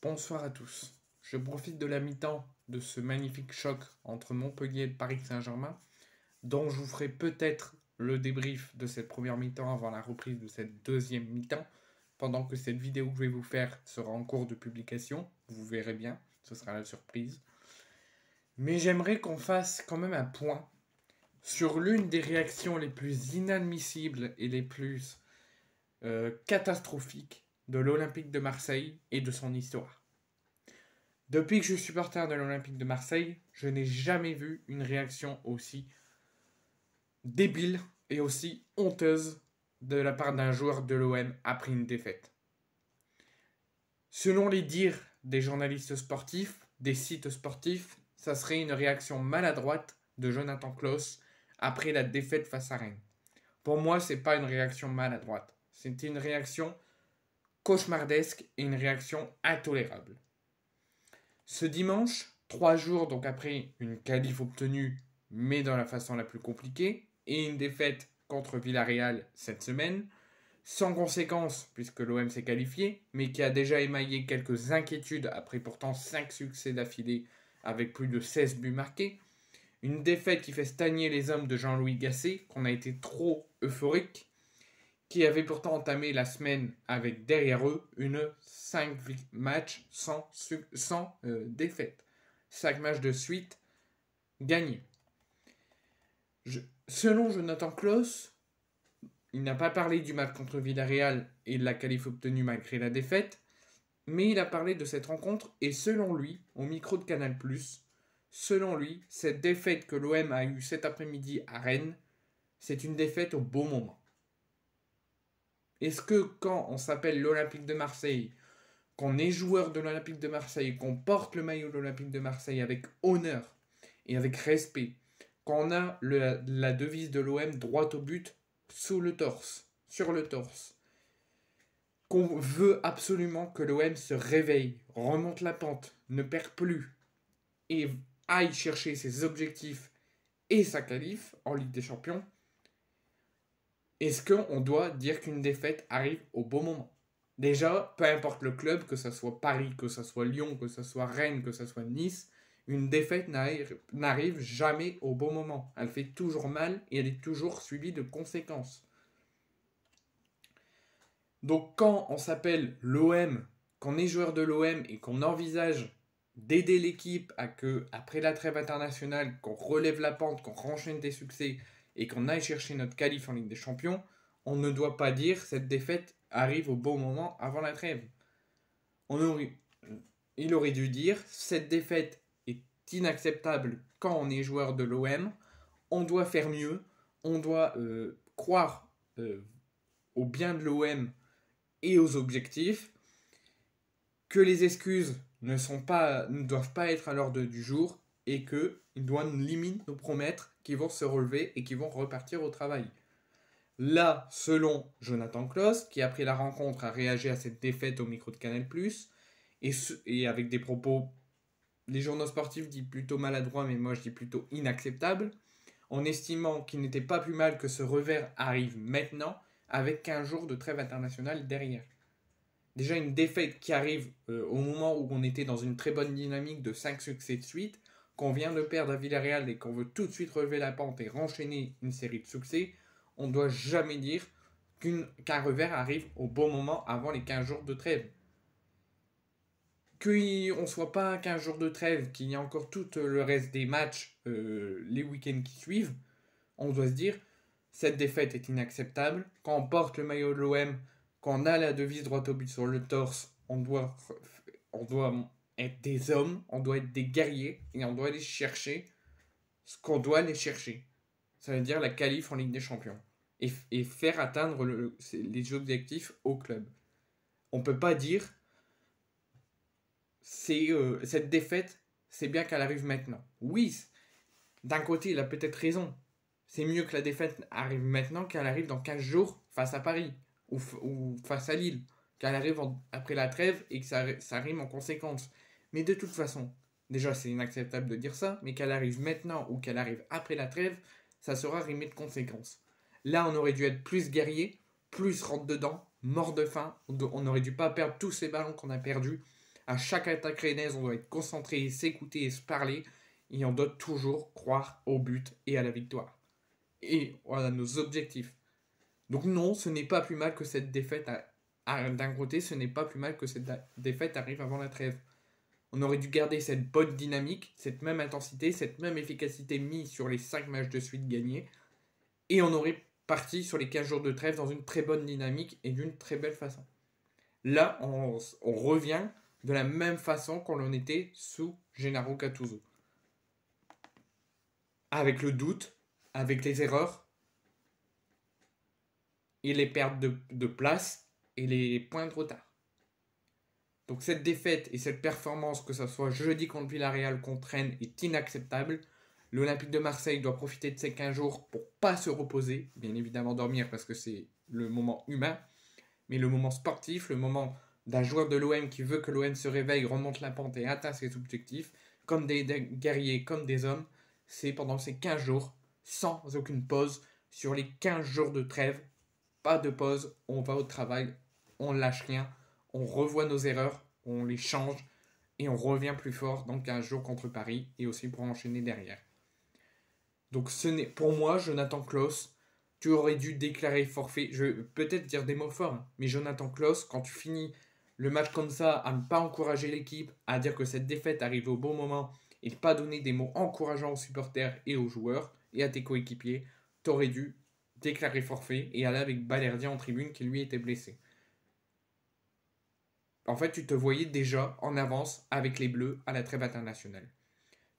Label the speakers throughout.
Speaker 1: Bonsoir à tous. Je profite de la mi-temps de ce magnifique choc entre Montpellier et Paris Saint-Germain, dont je vous ferai peut-être le débrief de cette première mi-temps avant la reprise de cette deuxième mi-temps, pendant que cette vidéo que je vais vous faire sera en cours de publication. Vous verrez bien, ce sera la surprise. Mais j'aimerais qu'on fasse quand même un point sur l'une des réactions les plus inadmissibles et les plus euh, catastrophiques de l'Olympique de Marseille et de son histoire. Depuis que je suis supporter de l'Olympique de Marseille, je n'ai jamais vu une réaction aussi débile et aussi honteuse de la part d'un joueur de l'OM après une défaite. Selon les dires des journalistes sportifs, des sites sportifs, ça serait une réaction maladroite de Jonathan Klaus après la défaite face à Rennes. Pour moi, n'est pas une réaction maladroite. C'est une réaction cauchemardesque et une réaction intolérable. Ce dimanche, trois jours donc après une qualif obtenue mais dans la façon la plus compliquée et une défaite contre Villarreal cette semaine, sans conséquence puisque l'OM s'est qualifié, mais qui a déjà émaillé quelques inquiétudes après pourtant cinq succès d'affilée avec plus de 16 buts marqués, une défaite qui fait stagner les hommes de Jean-Louis Gasset, qu'on a été trop euphorique, qui avait pourtant entamé la semaine avec derrière eux une 5 matchs sans, sans euh, défaite. 5 matchs de suite gagnés. Je, selon Jonathan Klaus, il n'a pas parlé du match contre Villarreal et de la qualif obtenue malgré la défaite, mais il a parlé de cette rencontre et selon lui, au micro de Canal+, selon lui, cette défaite que l'OM a eue cet après-midi à Rennes, c'est une défaite au bon moment. Est-ce que quand on s'appelle l'Olympique de Marseille, qu'on est joueur de l'Olympique de Marseille, qu'on porte le maillot de l'Olympique de Marseille avec honneur et avec respect, qu'on a la devise de l'OM droit au but, sous le torse, sur le torse, qu'on veut absolument que l'OM se réveille, remonte la pente, ne perd plus et aille chercher ses objectifs et sa qualif en Ligue des Champions, est-ce qu'on doit dire qu'une défaite arrive au bon moment Déjà, peu importe le club, que ce soit Paris, que ce soit Lyon, que ce soit Rennes, que ce soit Nice, une défaite n'arrive jamais au bon moment. Elle fait toujours mal et elle est toujours suivie de conséquences. Donc quand on s'appelle l'OM, qu'on est joueur de l'OM et qu'on envisage d'aider l'équipe à que, après la trêve internationale, qu'on relève la pente, qu'on renchaîne des succès, et qu'on aille chercher notre qualif en Ligue des Champions, on ne doit pas dire cette défaite arrive au bon moment avant la trêve. On aurait, il aurait dû dire cette défaite est inacceptable quand on est joueur de l'OM, on doit faire mieux, on doit euh, croire euh, au bien de l'OM et aux objectifs, que les excuses ne, sont pas, ne doivent pas être à l'ordre du jour et que doit doivent limite nous promettre qu'ils vont se relever et qu'ils vont repartir au travail. Là, selon Jonathan Kloss, qui après la rencontre a réagi à cette défaite au micro de Canal+, et, et avec des propos, les journaux sportifs disent plutôt maladroits, mais moi je dis plutôt inacceptables, en estimant qu'il n'était pas plus mal que ce revers arrive maintenant, avec 15 jours de trêve internationale derrière. Déjà une défaite qui arrive euh, au moment où on était dans une très bonne dynamique de 5 succès de suite, qu'on vient de perdre à Villarreal et qu'on veut tout de suite relever la pente et renchaîner une série de succès, on ne doit jamais dire qu'un revers arrive au bon moment avant les 15 jours de trêve. Qu'on ne soit pas à 15 jours de trêve, qu'il y a encore tout le reste des matchs euh, les week-ends qui suivent, on doit se dire cette défaite est inacceptable. Quand on porte le maillot de l'OM, quand a la devise droite au but sur le torse, on doit, on doit être des hommes, on doit être des guerriers et on doit aller chercher ce qu'on doit aller chercher. Ça veut dire la qualif en Ligue des Champions et, faire atteindre les objectifs au club. On peut pas dire c'est euh, cette défaite, c'est bien qu'elle arrive maintenant. Oui, d'un côté, il a peut-être raison. C'est mieux que la défaite arrive maintenant qu'elle arrive dans 15 jours face à Paris ou, face à Lille, qu'elle arrive après la trêve et que ça, ça en conséquence. Mais de toute façon, déjà c'est inacceptable de dire ça, mais qu'elle arrive maintenant ou qu'elle arrive après la trêve, ça sera rimé de conséquences. Là, on aurait dû être plus guerrier, plus rentre dedans, mort de faim, on n'aurait dû pas perdre tous ces ballons qu'on a perdus. À chaque attaque rennaise, on doit être concentré, s'écouter et se parler, et on doit toujours croire au but et à la victoire. Et voilà nos objectifs. Donc non, ce n'est pas plus mal que cette défaite d'un côté, ce n'est pas plus mal que cette défaite arrive avant la trêve. On aurait dû garder cette bonne dynamique, cette même intensité, cette même efficacité mise sur les 5 matchs de suite gagnés. Et on aurait parti sur les 15 jours de trêve dans une très bonne dynamique et d'une très belle façon. Là, on, revient de la même façon qu'on en était sous Gennaro Catuzzo. Avec le doute, avec les erreurs, et les pertes de, de place et les points de retard. Donc cette défaite et cette performance, que ce soit jeudi contre Villarreal, contre Rennes, est inacceptable. L'Olympique de Marseille doit profiter de ces 15 jours pour pas se reposer, bien évidemment dormir parce que c'est le moment humain, mais le moment sportif, le moment d'un joueur de l'OM qui veut que l'OM se réveille, remonte la pente et atteint ses objectifs, comme des, guerriers, comme des hommes, c'est pendant ces 15 jours, sans aucune pause, sur les 15 jours de trêve, pas de pause, on va au travail, on lâche rien, on revoit nos erreurs, on les change et on revient plus fort Donc un jour contre Paris et aussi pour enchaîner derrière. Donc ce n'est pour moi Jonathan Klaus, tu aurais dû déclarer forfait. Je vais peut-être dire des mots forts, hein, mais Jonathan Klaus, quand tu finis le match comme ça, à ne pas encourager l'équipe, à dire que cette défaite arrivait au bon moment et ne pas donner des mots encourageants aux supporters et aux joueurs et à tes coéquipiers, tu aurais dû déclarer forfait et aller avec Balerdi en tribune qui lui était blessé. En fait, tu te voyais déjà en avance avec les Bleus à la trêve internationale.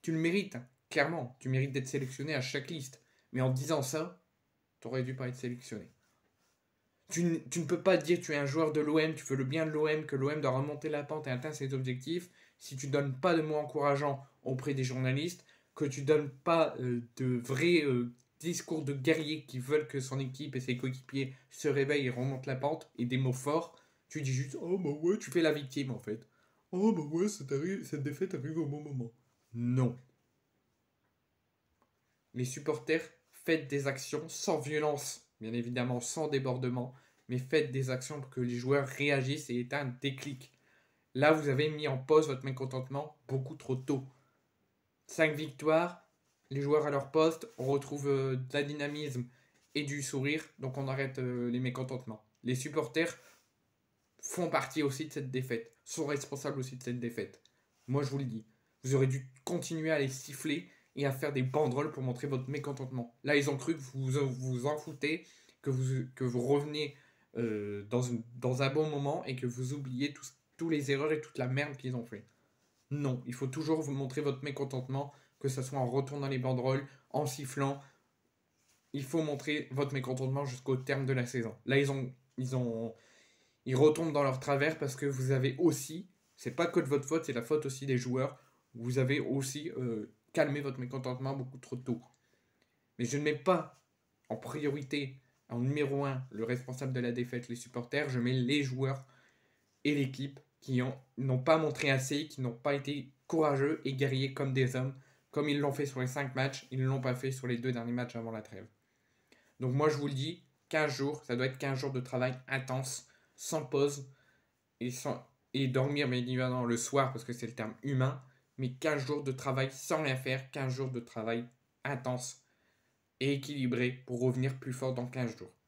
Speaker 1: Tu le mérites, hein, clairement. Tu mérites d'être sélectionné à chaque liste. Mais en disant ça, tu aurais dû pas être sélectionné. Tu, ne peux pas dire que tu es un joueur de l'OM, tu veux le bien de l'OM, que l'OM doit remonter la pente et atteindre ses objectifs, si tu ne donnes pas de mots encourageants auprès des journalistes, que tu donnes pas euh, de vrais euh, discours de guerriers qui veulent que son équipe et ses coéquipiers se réveillent et remontent la pente, et des mots forts, tu dis juste, oh bah ouais, tu fais la victime en fait. Oh bah ouais, cette, cette défaite arrive au bon moment. Non. Les supporters, faites des actions sans violence, bien évidemment, sans débordement, mais faites des actions pour que les joueurs réagissent et aient un déclic. Là, vous avez mis en pause votre mécontentement beaucoup trop tôt. 5 victoires, les joueurs à leur poste, on retrouve euh, de la dynamisme et du sourire, donc on arrête euh, les mécontentements. Les supporters, font partie aussi de cette défaite, sont responsables aussi de cette défaite. Moi, je vous le dis. Vous aurez dû continuer à les siffler et à faire des banderoles pour montrer votre mécontentement. Là, ils ont cru que vous vous en foutez, que vous, que vous revenez euh, dans, une, dans, un bon moment et que vous oubliez tous, tous les erreurs et toute la merde qu'ils ont fait. Non, il faut toujours vous montrer votre mécontentement, que ce soit en retournant les banderoles, en sifflant. Il faut montrer votre mécontentement jusqu'au terme de la saison. Là, ils ont, ils ont ils retombent dans leur travers parce que vous avez aussi, c'est pas que de votre faute, c'est la faute aussi des joueurs, vous avez aussi euh, calmé votre mécontentement beaucoup trop tôt. Mais je ne mets pas en priorité, en numéro un, le responsable de la défaite, les supporters, je mets les joueurs et l'équipe qui n'ont pas montré assez, qui n'ont pas été courageux et guerriers comme des hommes, comme ils l'ont fait sur les cinq matchs, ils ne l'ont pas fait sur les deux derniers matchs avant la trêve. Donc moi je vous le dis, 15 jours, ça doit être 15 jours de travail intense sans pause et, sans, et dormir mais le soir parce que c'est le terme humain, mais 15 jours de travail sans rien faire, 15 jours de travail intense et équilibré pour revenir plus fort dans 15 jours.